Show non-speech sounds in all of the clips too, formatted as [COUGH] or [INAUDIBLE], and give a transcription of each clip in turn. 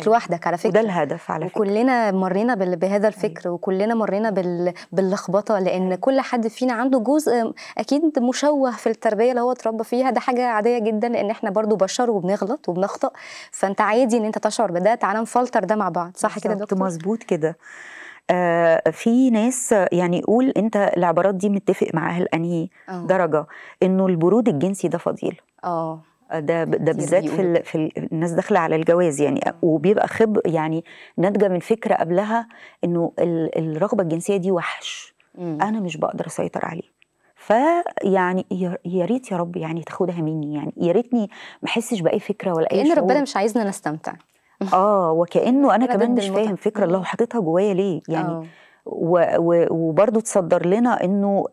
مش لوحدك على فكره وده الهدف على فكره وكلنا مرينا بهذا الفكر أيوة. وكلنا مرينا بال... باللخبطه لان أيوة. كل حد فينا عنده جزء اكيد مشوه في التربيه اللي هو اتربى فيها ده حاجه عاديه جدا لان احنا برضو بشر وبنغلط وبنخطأ فانت عادي ان انت تشعر بده تعالى نفلتر ده مع بعض صح كده دكتور مظبوط كده آه في ناس يعني يقول انت العبارات دي متفق معاها لانهي آه. درجه انه البرود الجنسي ده فضيله اه ده ده بالذات في ال في الناس داخله على الجواز يعني وبيبقى خب يعني ناتجه من فكره قبلها انه الرغبه الجنسيه دي وحش مم. انا مش بقدر اسيطر عليه فيعني يا ريت يا رب يعني تاخدها مني يعني يا ريتني ما احسش باي فكره ولا اي شيء ربنا مش عايزنا نستمتع [LAUGHS] اه وكانه انا كمان مش فاهم فكره الله حاططها جوايا ليه يعني آه. وبرده تصدر لنا انه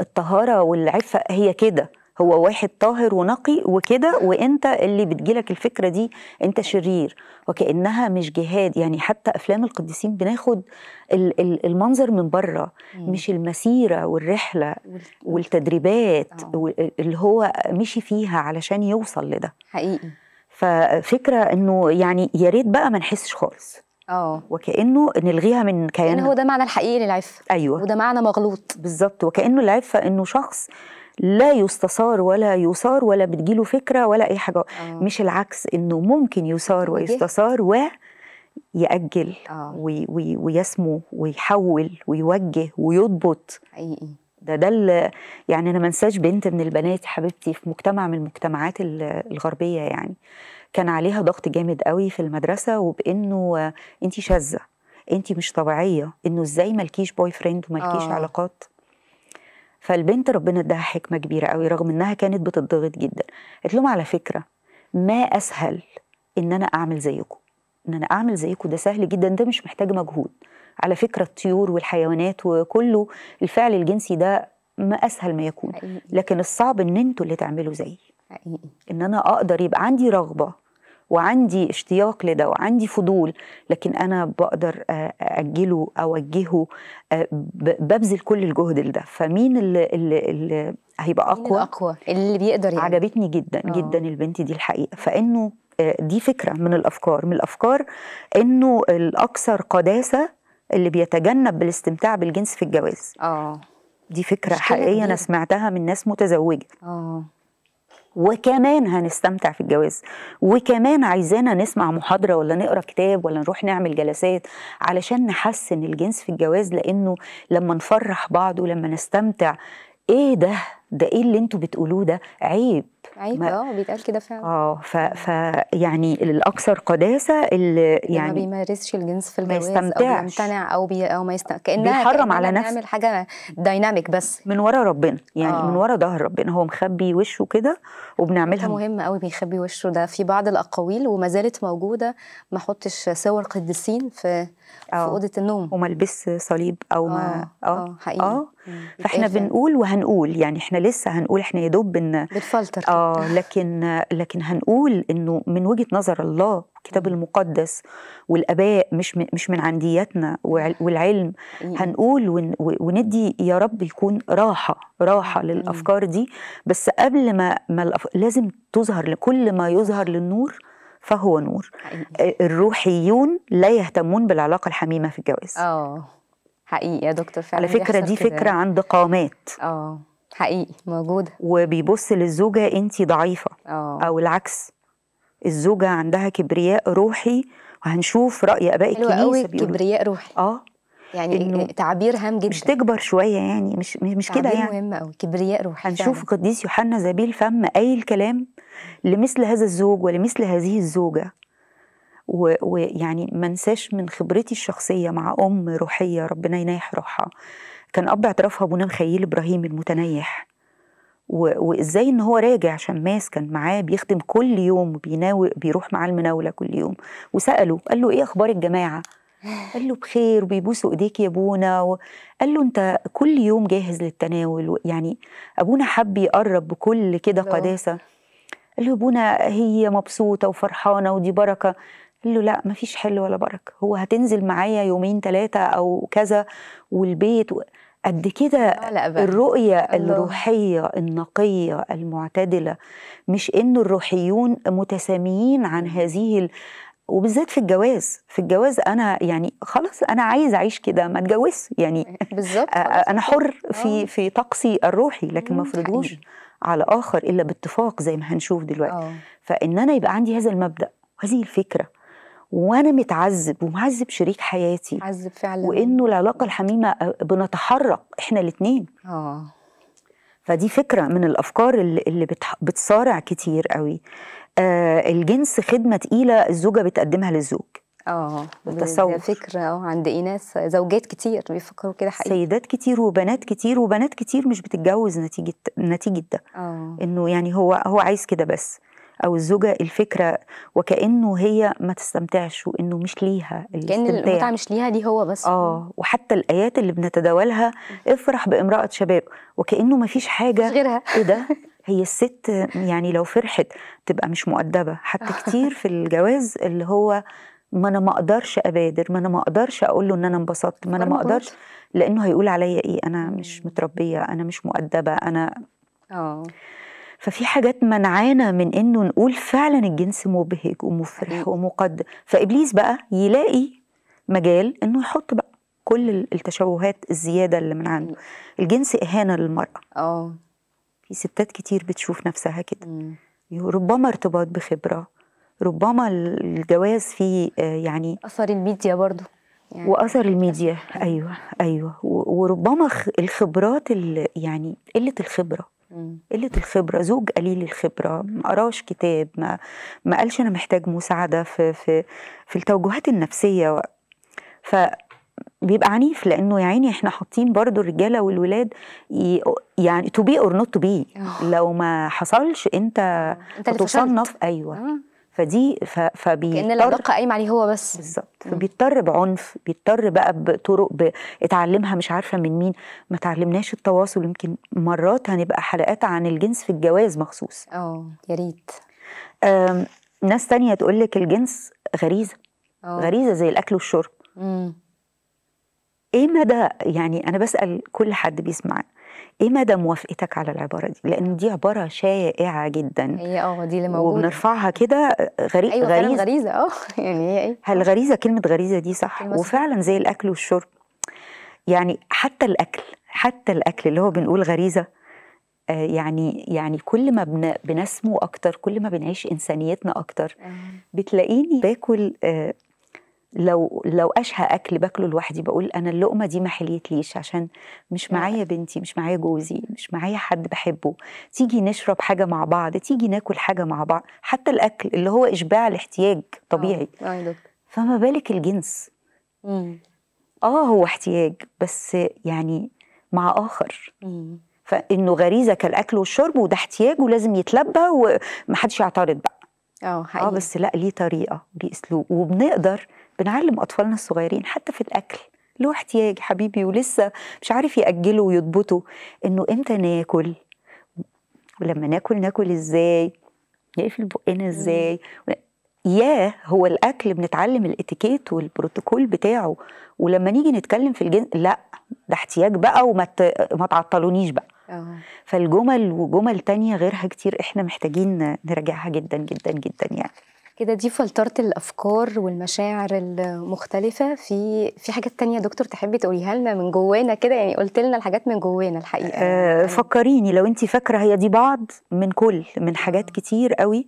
الطهاره والعفه هي كده هو واحد طاهر ونقي وكده وانت اللي بتجيلك الفكره دي انت شرير وكانها مش جهاد يعني حتى افلام القديسين بناخد المنظر من بره مش المسيره والرحله والتدريبات آه. اللي هو مشي فيها علشان يوصل لده حقيقي ففكره انه يعني يا ريت بقى ما نحسش خالص اه وكانه نلغيها من كياننا يعني هو ده معنى الحقيقي للعفه ايوه وده معنى مغلوط بالظبط وكانه العفه انه شخص لا يستثار ولا يثار ولا بتجيله فكره ولا اي حاجه أوه. مش العكس انه ممكن يثار ويستثار و يأجل آه. وي وي ويسمو ويحول ويوجه ويضبط حقيقي ده ده يعني انا ما انساش بنت من البنات حبيبتي في مجتمع من المجتمعات الغربيه يعني كان عليها ضغط جامد قوي في المدرسه وبانه انت شاذه انت مش طبيعيه انه ازاي مالكيش بوي فريند ومالكيش آه. علاقات فالبنت ربنا اداها حكمه كبيره قوي رغم انها كانت بتضغط جدا قالت لهم على فكره ما اسهل ان انا اعمل زيكم ان انا اعمل زيكم ده سهل جدا ده مش محتاج مجهود على فكره الطيور والحيوانات وكله الفعل الجنسي ده ما اسهل ما يكون لكن الصعب ان انتوا اللي تعملوا زيي ان انا اقدر يبقى عندي رغبه وعندي اشتياق لده وعندي فضول لكن انا بقدر آه، اجله اوجهه آه، ببذل كل الجهد لده فمين اللي, اللي هيبقى اقوى اقوى اللي بيقدر يعني. عجبتني جدا أوه. جدا البنت دي الحقيقه فانه آه، دي فكره من الافكار من الافكار انه الاكثر قداسه اللي بيتجنب بالاستمتاع بالجنس في الجواز اه دي فكره حقيقيه انا سمعتها من ناس متزوجه اه وكمان هنستمتع في الجواز وكمان عايزانا نسمع محاضرة ولا نقرأ كتاب ولا نروح نعمل جلسات علشان نحسن الجنس في الجواز لأنه لما نفرح بعض ولما نستمتع إيه ده ده ايه اللي انتوا بتقولوه ده عيب عيب اه بيتقال كده فعلا اه ف... ف يعني الاكثر قداسه اللي يعني ما بيمارسش الجنس في الجواز ما يستمتعش او بيمتنع او بي او ما يست... كانها بيحرم على نفسه بيعمل حاجه دايناميك بس من ورا ربنا يعني أوه. من ورا ظهر ربنا هو مخبي وشه كده وبنعملها مهم قوي بيخبي وشه ده في بعض الاقاويل وما زالت موجوده ما احطش صور قديسين في أوه. في آه. اوضه النوم وما البس صليب او ما اه اه, آه، حقيقي اه فاحنا بنقول وهنقول يعني احنا لسه هنقول احنا يا دوب ان بتفلتر اه لكن لكن هنقول انه من وجهه نظر الله الكتاب المقدس والاباء مش مش من عندياتنا والعلم هنقول وندي يا رب يكون راحه راحه للافكار دي بس قبل ما, ما لازم تظهر لكل ما يظهر للنور فهو نور آه، الروحيون لا يهتمون بالعلاقه الحميمه في الجواز اه حقيقي يا دكتور فعلا على فكره دي فكره عند قامات اه حقيقي موجودة وبيبص للزوجة انت ضعيفة أوه. أو العكس الزوجة عندها كبرياء روحي وهنشوف رأي آباء الكنيسة قوي كبرياء إيه. روحي اه يعني تعبير هام جدا مش تكبر شوية يعني مش مش كده يعني مهم قوي كبرياء روحي هنشوف فعلا. قديس يوحنا زبيل فم أي الكلام لمثل هذا الزوج ولمثل هذه الزوجة ويعني ما انساش من خبرتي الشخصيه مع ام روحيه ربنا ينيح روحها كان اب اعترافها بنان خيل ابراهيم المتنيح وازاي ان هو راجع شماس كان معاه بيخدم كل يوم وبيناوي بيروح معاه المناوله كل يوم وساله قال له ايه اخبار الجماعه قال له بخير وبيبوسوا ايديك يا ابونا قال له انت كل يوم جاهز للتناول يعني ابونا حب يقرب بكل كده قداسه قال له ابونا هي مبسوطه وفرحانه ودي بركه قال له لا ما فيش حل ولا بركه هو هتنزل معايا يومين ثلاثه او كذا والبيت و... قد كده الرؤية الروحية النقية المعتدلة مش إنه الروحيون متساميين عن هذه ال... وبالذات في الجواز في الجواز انا يعني خلاص انا عايز اعيش كده ما اتجوزش يعني [LAUGHS] بالظبط انا حر في آه. في طقسي الروحي لكن ما افرضوش على اخر الا باتفاق زي ما هنشوف دلوقتي أوه. فان انا يبقى عندي هذا المبدا وهذه الفكره وانا متعذب ومعذب شريك حياتي معذب فعلا وانه العلاقه الحميمه آه، بنتحرك احنا الاثنين اه فدي فكره من الافكار اللي اللي بتصارع كتير قوي آه الجنس خدمه تقيله الزوجه بتقدمها للزوج اه فكره اه عند ايناس زوجات كتير بيفكروا كده حقيقي سيدات كتير وبنات كتير وبنات كتير مش بتتجوز نتيجه نتيجه ده اه انه يعني هو هو عايز كده بس او الزوجه الفكره وكانه هي ما تستمتعش وانه مش ليها الاستمتاع كان المتعه مش ليها دي هو بس اه وحتى الايات اللي بنتداولها افرح بامراه شباب وكانه ما فيش حاجه مش غيرها ايه ده [LAUGHS] هي الست يعني لو فرحت تبقى مش مؤدبه حتى [LAUGHS] كتير في الجواز اللي هو ما انا ما اقدرش ابادر ما انا ما اقدرش اقول له ان انا انبسطت ما انا ما اقدرش لانه هيقول عليا ايه انا مش متربيه انا مش مؤدبه انا اه ففي حاجات منعانا من انه نقول فعلا الجنس مبهج ومفرح ومقدم فابليس بقى يلاقي مجال انه يحط بقى كل التشوهات الزياده اللي من عنده الجنس اهانه للمراه اه في ستات كتير بتشوف نفسها كده ربما ارتباط بخبره ربما الجواز فيه آه، يعني اثر الميديا برضو يعني واثر الميديا ايوه ايوه وربما الخبرات اللي يعني قله الخبره قلة الخبرة زوج قليل الخبرة ما قراش كتاب ما, ما قالش أنا محتاج مساعدة في, في, في التوجهات النفسية ف بيبقى عنيف لانه يا عيني احنا حاطين برضو الرجاله والولاد يعني تو بي اور نوت تو بي لو ما حصلش انت انت هتصنف ايوه فدي فبي كان العلاقه قايمه عليه هو بس بالظبط فبيضطر بعنف بيضطر بقى بطرق اتعلمها مش عارفه من مين ما تعلمناش التواصل يمكن مرات هنبقى حلقات عن الجنس في الجواز مخصوص اه يا ريت ناس تانية تقول لك الجنس غريزه أوه. غريزه زي الاكل والشرب مم. ايه مدى يعني انا بسال كل حد بيسمعنا ايه مدى موافقتك على العباره دي لان دي عباره شائعه جدا هي اه دي اللي موجوده وبنرفعها كده آه، غري... أيوة غريزه غريزه اه [LAUGHS] يعني هي ايه هل غريزه كلمه غريزه دي صح وفعلا زي الاكل والشرب يعني حتى الاكل حتى الاكل اللي هو بنقول غريزه آه يعني يعني كل ما بن... بنسمو اكتر كل ما بنعيش انسانيتنا اكتر بتلاقيني باكل آه لو لو اشهى اكل باكله لوحدي بقول انا اللقمه دي ما حليتليش عشان مش معايا بنتي مش معايا جوزي مش معايا حد بحبه تيجي نشرب حاجه مع بعض تيجي ناكل حاجه مع بعض حتى الاكل اللي هو اشباع الاحتياج طبيعي أوه. فما بالك الجنس اه هو احتياج بس يعني مع اخر فانه غريزه كالاكل والشرب وده احتياج ولازم يتلبى ومحدش يعترض بقى اه, آه، بس لا ليه طريقه وليه اسلوب وبنقدر بنعلم أطفالنا الصغيرين حتى في الأكل له احتياج حبيبي ولسه مش عارف يأجله ويضبطه إنه إمتى ناكل ولما ناكل ناكل إزاي نقفل بقنا إزاي ياه هو الأكل بنتعلم الاتيكيت والبروتوكول بتاعه ولما نيجي نتكلم في الجنس لا ده احتياج بقى وما ت... ما تعطلونيش بقى أوه. فالجمل وجمل تانية غيرها كتير احنا محتاجين نراجعها جدا جدا جدا يعني كده دي فلترت الافكار والمشاعر المختلفه في في حاجات تانية دكتور تحبي تقوليها لنا من جوانا كده يعني قلت لنا الحاجات من جوانا الحقيقه آه يعني. فكريني لو انت فاكره هي دي بعض من كل من حاجات كتير قوي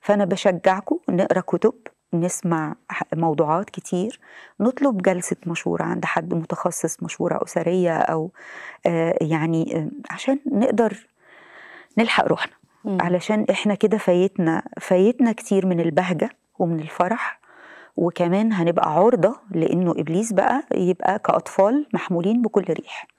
فانا بشجعكم نقرا كتب نسمع موضوعات كتير نطلب جلسة مشورة عند حد متخصص مشورة أسرية أو آه، يعني آه، عشان نقدر نلحق روحنا علشان احنا كده فايتنا فايتنا كتير من البهجه ومن الفرح وكمان هنبقى عرضه لانه ابليس بقى يبقى كاطفال محمولين بكل ريح